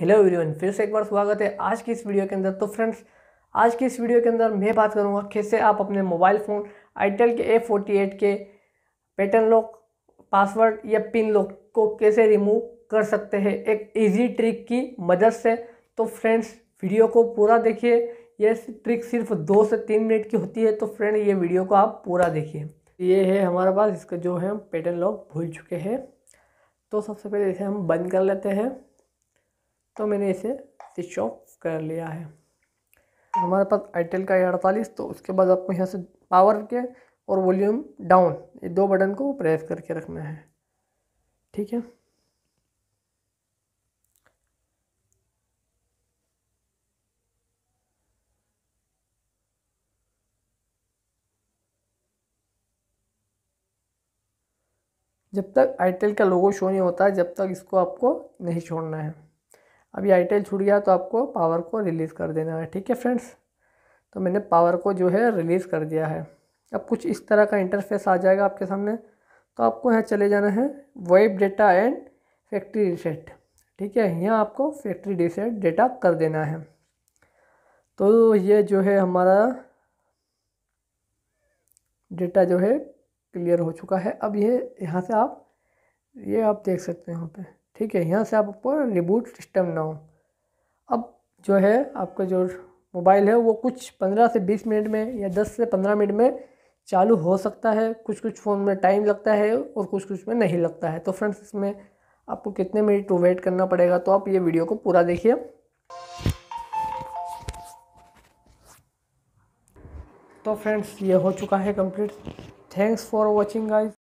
hello everyone फिर से एक बार स्वागत है आज की इस वीडियो के अंदर तो फ्रेंड्स आज की इस वीडियो के अंदर मैं बात करूंगा कैसे आप अपने मोबाइल फ़ोन आईटेल के ए फोर्टी एट के पैटर्न लॉक पासवर्ड या पिन लॉक को कैसे रिमूव कर सकते हैं एक इजी ट्रिक की मदद से तो फ्रेंड्स वीडियो को पूरा देखिए यह ट्रिक सिर्फ दो से तीन मिनट की होती है तो फ्रेंड ये वीडियो को आप पूरा देखिए ये है हमारे पास इसका जो है हम पैटर्न लॉक भूल चुके हैं तो सबसे पहले इसे हम बंद कर लेते हैं तो मैंने इसे स्विच ऑफ कर लिया है हमारे पास आईटेल का अड़तालीस तो उसके बाद आपको यहाँ से पावर के और वॉल्यूम डाउन ये दो बटन को प्रेस करके रखना है ठीक है जब तक आईटेल का लोगो शो नहीं होता है जब तक इसको आपको नहीं छोड़ना है अभी आईटेल छूट गया तो आपको पावर को रिलीज़ कर देना है ठीक है फ्रेंड्स तो मैंने पावर को जो है रिलीज़ कर दिया है अब कुछ इस तरह का इंटरफेस आ जाएगा आपके सामने तो आपको यहाँ चले जाना है wipe data and factory reset ठीक है यहाँ आपको फैक्ट्री रिसेट डेटा कर देना है तो ये जो है हमारा डेटा जो है क्लियर हो चुका है अब ये यहाँ से आप ये आप देख सकते हैं यहाँ पे ठीक है यहाँ से आपको रिबूट सिस्टम ना हो अब जो है आपका जो मोबाइल है वो कुछ पंद्रह से बीस मिनट में या दस से पंद्रह मिनट में चालू हो सकता है कुछ कुछ फ़ोन में टाइम लगता है और कुछ कुछ में नहीं लगता है तो फ्रेंड्स इसमें आपको कितने मिनट वेट करना पड़ेगा तो आप ये वीडियो को पूरा देखिए तो फ्रेंड्स ये हो चुका है complete thanks for watching guys